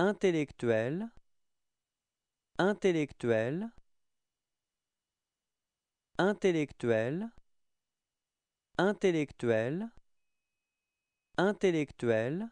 intellectuel intellectuel intellectuel intellectuel intellectuel